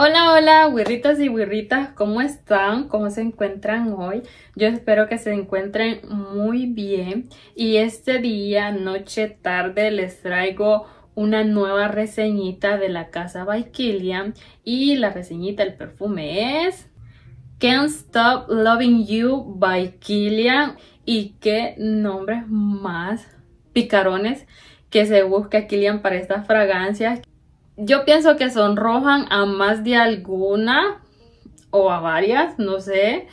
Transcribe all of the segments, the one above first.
Hola, hola, guirritas y guirritas, ¿cómo están? ¿Cómo se encuentran hoy? Yo espero que se encuentren muy bien y este día, noche, tarde, les traigo una nueva reseñita de la casa by kilian y la reseñita el perfume es Can't Stop Loving You by Killian y qué nombres más picarones que se busca Killian para estas fragancias yo pienso que sonrojan a más de alguna o a varias, no sé.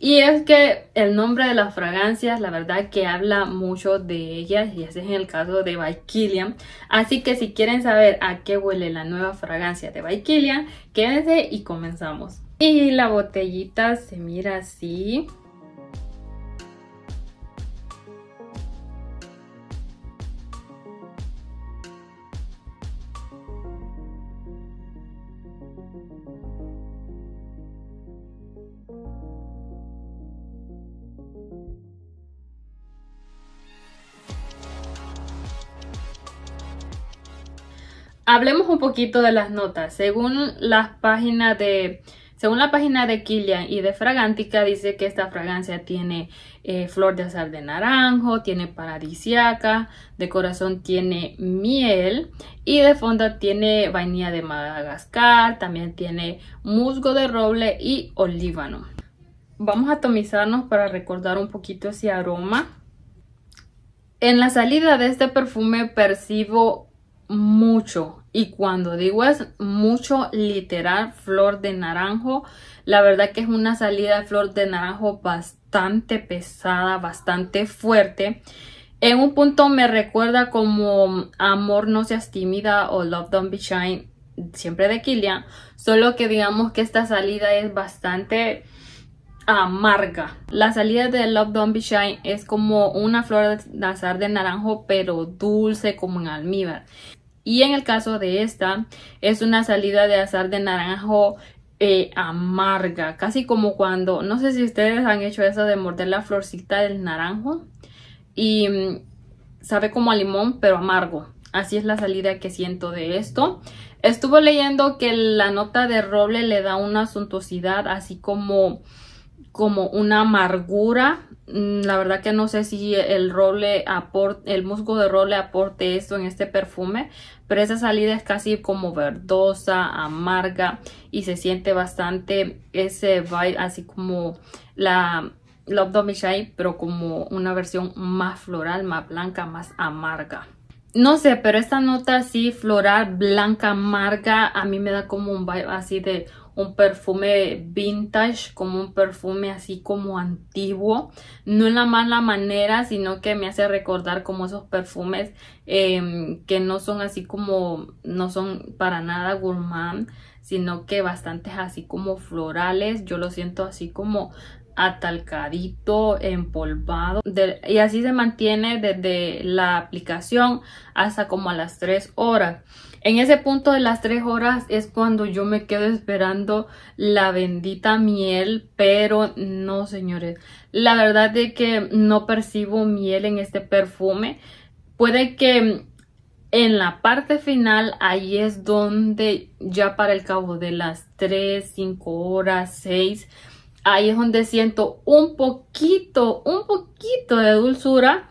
Y es que el nombre de las fragancias, la verdad que habla mucho de ellas, y ese es el caso de By Así que si quieren saber a qué huele la nueva fragancia de By quédense y comenzamos. Y la botellita se mira así. hablemos un poquito de las notas. Según de según la página de Kilian y de Fragántica, dice que esta fragancia tiene eh, flor de azar de naranjo, tiene paradisiaca, de corazón tiene miel y de fondo tiene vainilla de Madagascar, también tiene musgo de roble y olíbano. Vamos a atomizarnos para recordar un poquito ese aroma. En la salida de este perfume percibo mucho. Y cuando digo es mucho, literal, flor de naranjo. La verdad que es una salida de flor de naranjo bastante pesada, bastante fuerte. En un punto me recuerda como Amor no seas tímida o Love Don't Be Shy, siempre de Killian. Solo que digamos que esta salida es bastante amarga. La salida de Love Don't Be Shy es como una flor de azar de naranjo, pero dulce como en almíbar. Y en el caso de esta, es una salida de azar de naranjo eh, amarga, casi como cuando, no sé si ustedes han hecho eso de morder la florcita del naranjo y mm, sabe como a limón pero amargo. Así es la salida que siento de esto. Estuve leyendo que la nota de roble le da una suntuosidad así como, como una amargura Mm, la verdad que no sé si el roble aporte, el musgo de roble aporte esto en este perfume, pero esa salida es casi como verdosa, amarga y se siente bastante ese vibe así como la Love Don't pero como una versión más floral, más blanca, más amarga. No sé, pero esta nota así floral, blanca, amarga, a mí me da como un vibe así de un perfume vintage, como un perfume así como antiguo, no en la mala manera, sino que me hace recordar como esos perfumes em, que no son así como, no son para nada gourmand, sino que bastantes así como florales, yo lo siento así como atalcadito, empolvado. y así se mantiene desde la aplicación hasta como a las 3 horas. En ese punto de las 3 horas es cuando yo me quedo esperando la bendita miel, pero no señores, la verdad de que no percibo miel en este perfume. Puede que en la parte final, ahí es donde ya para el cabo de las 3, 5 horas, 6 ahí es donde siento un poquito, un poquito de dulzura,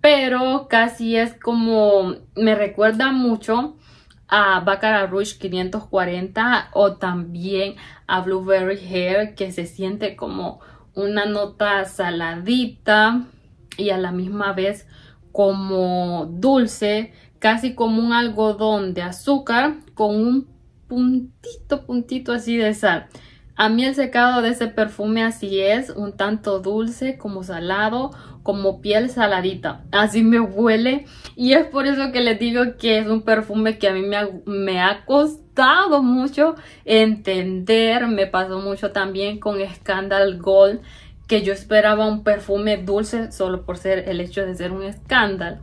pero casi es como, me recuerda mucho a Baccarat Rouge 540 o también a Blueberry Hair que se siente como una nota saladita y a la misma vez como dulce, casi como un algodón de azúcar con un puntito, puntito así de sal. A mí el secado de ese perfume así es, un tanto dulce como salado, como piel saladita. Así me huele y es por eso que les digo que es un perfume que a mí me ha, costado mucho entender. Me pasó mucho también con Scandal Gold que yo esperaba un perfume dulce solo por ser el hecho de ser un escándalo.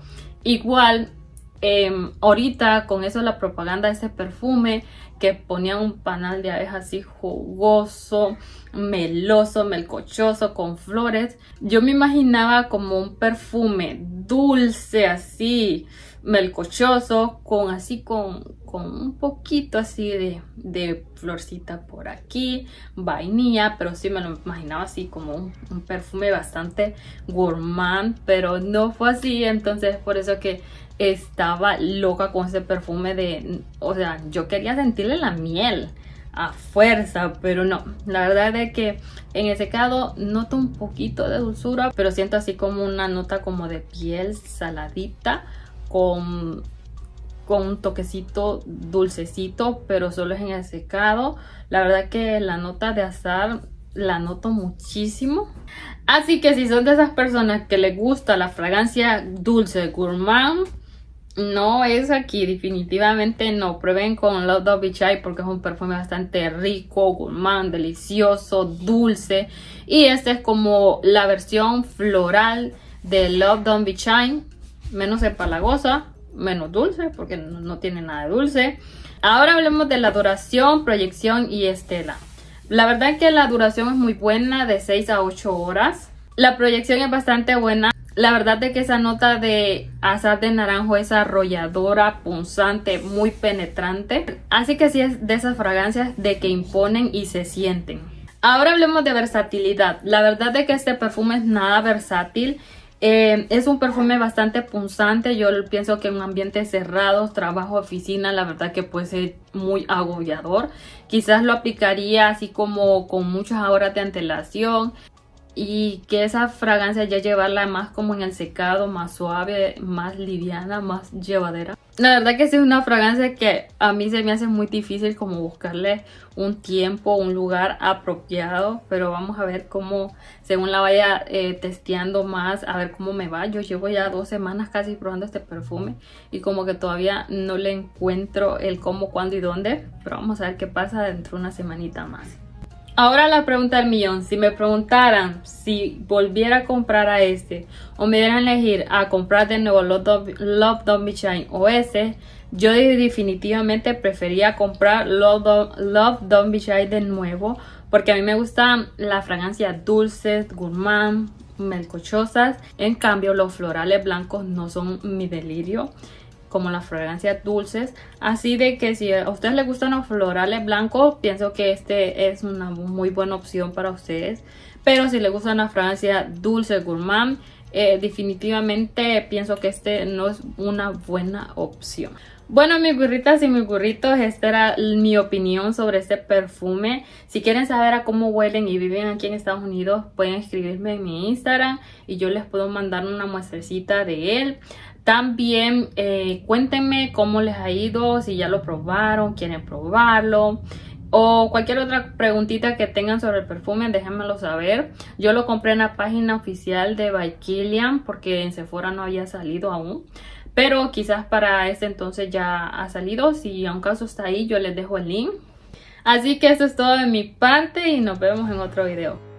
Igual Em, ahorita con eso la propaganda, de ese perfume que ponían un panal de abejas así jugoso, meloso, melcochoso, con flores. Yo me imaginaba como un perfume dulce así, melcochoso, con así con, con un poquito así de, florcita por aquí, vainilla, pero sí me lo imaginaba así como un, un perfume bastante gourmand, pero no fue así, entonces por eso que estaba loca con ese perfume de, o sea, yo quería sentirle la miel a fuerza, pero no, la verdad es que en el secado noto un poquito de dulzura, pero siento así como una nota como de piel saladita con, con un toquecito dulcecito, pero solo es en el secado. La verdad que la nota de azar la noto muchísimo. Así que si son de esas personas que les gusta la fragancia dulce gourmand, no es aquí, definitivamente no. Prueben con Love Be Chai porque es un perfume bastante rico, gourmand, delicioso, dulce. Y esta es como la versión floral de Love Don't Be menos empalagosa, menos dulce porque no tiene nada de dulce. Ahora hablemos de la duración, proyección y estela. La verdad es que la duración es muy buena, de 6 a 8 horas. La proyección es bastante buena la verdad de que esa nota de azar de naranjo es arrolladora, punzante, muy penetrante. Así que sí es de esas fragancias de que imponen y se sienten. Ahora hablemos de versatilidad. La verdad de que este perfume es nada versátil. Eh, es un perfume bastante punzante. Yo pienso que en un ambiente cerrado, trabajo, oficina, la verdad que puede ser muy agobiador. Quizás lo aplicaría así como con muchas horas de antelación y que esa fragancia ya llevarla más como en el secado, más suave, más liviana, más llevadera. La verdad que es una fragancia que a mí se me hace muy difícil como buscarle un tiempo, un lugar apropiado, pero vamos a ver cómo, según la vaya eh, testeando más, a ver cómo me va. Yo llevo ya dos semanas casi probando este perfume y como que todavía no le encuentro el cómo, cuándo y dónde, pero vamos a ver qué pasa dentro de una semanita más. Ahora la pregunta del millón, si me preguntaran si volviera a comprar a este o me dieran elegir a comprar de nuevo Love, Love Don't Be o ese, yo definitivamente prefería comprar Love Love Don't Be de nuevo porque a mí me gustan las fragancias dulces, gourmand, melcochosas. En cambio, los florales blancos no son mi delirio como las fragancias dulces. Así de que si a ustedes les gustan los florales blancos, pienso que este es una muy buena opción para ustedes. Pero si les gusta una fragancia dulce gourmand, eh, definitivamente pienso que este no es una buena opción. Bueno, mis burritas y mis burritos, esta era mi opinión sobre este perfume. Si quieren saber a cómo huelen y viven aquí en Estados Unidos, pueden escribirme en mi Instagram y yo les puedo mandar una muestrecita de él. También eh, cuéntenme cómo les ha ido, si ya lo probaron, quieren probarlo o cualquier otra preguntita que tengan sobre el perfume, déjenmelo saber. Yo lo compré en la página oficial de By Killian porque en Sephora no había salido aún. Pero quizás para este entonces ya ha salido. Si aún caso está ahí, yo les dejo el link. Así que eso es todo de mi parte y nos vemos en otro video.